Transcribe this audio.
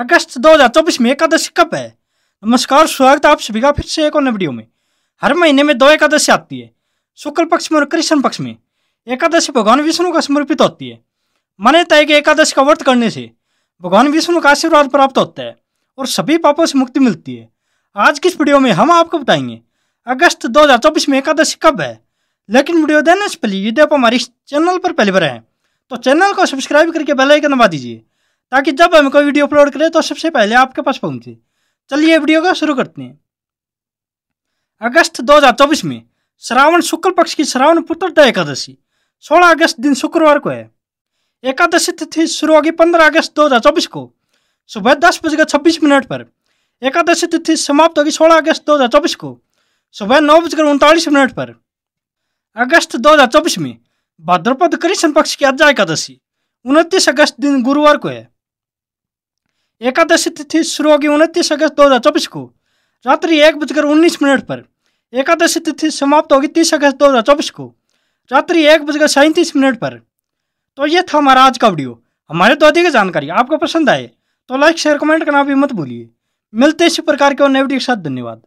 अगस्त 2024 में एकादशी कब है नमस्कार स्वागत आप सभी का फिर से एक और नए वीडियो में हर महीने में दो एकादशी आती है शुक्ल पक्ष में और कृष्ण पक्ष में एकादशी भगवान विष्णु का समर्पित होती है मान्यता है कि एकादशी का व्रत करने से भगवान विष्णु का आशीर्वाद प्राप्त होता है और सभी पापों से मुक्ति मिलती है आज की इस वीडियो में हम आपको बताएंगे अगस्त चौबीस में एकादशी कब है लेकिन वीडियो देने से पहले यदि आप हमारे चैनल पर पहली बार हैं तो चैनल को सब्सक्राइब करके बेल आइकन दबा दीजिए ताकि जब हम कोई वीडियो अपलोड करें तो सबसे पहले आपके पास पहुंचे चलिए वीडियो का शुरू करते हैं अगस्त 2024 में श्रावण शुक्ल पक्ष की श्रावण पुत्रदा एकादशी 16 अगस्त दिन शुक्रवार को है एकादशी तिथि शुरू होगी 15 अगस्त 2024 को सुबह दस बजकर छब्बीस मिनट पर एकादशी तिथि समाप्त होगी 16 अगस्त 2024 को सुबह नौ बजकर उनतालीस मिनट पर अगस्त 2024 में भाद्रपद कृष्ण पक्ष की अज्जा एकादशी उनतीस अगस्त दिन गुरुवार को है एकादशी तिथि शुरू होगी उनतीस अगस्त चौबीस को रात्रि एक बजकर उन्नीस मिनट पर एकादशी तिथि समाप्त होगी तीस अगस्त चौबीस को रात्रि एक बजकर सैंतीस मिनट पर तो ये था हमारा आज का वीडियो हमारे तो अधिक जानकारी आपको पसंद आए तो लाइक शेयर कमेंट करना भी मत भूलिए मिलते इसी प्रकार के और नए वीडियो के साथ धन्यवाद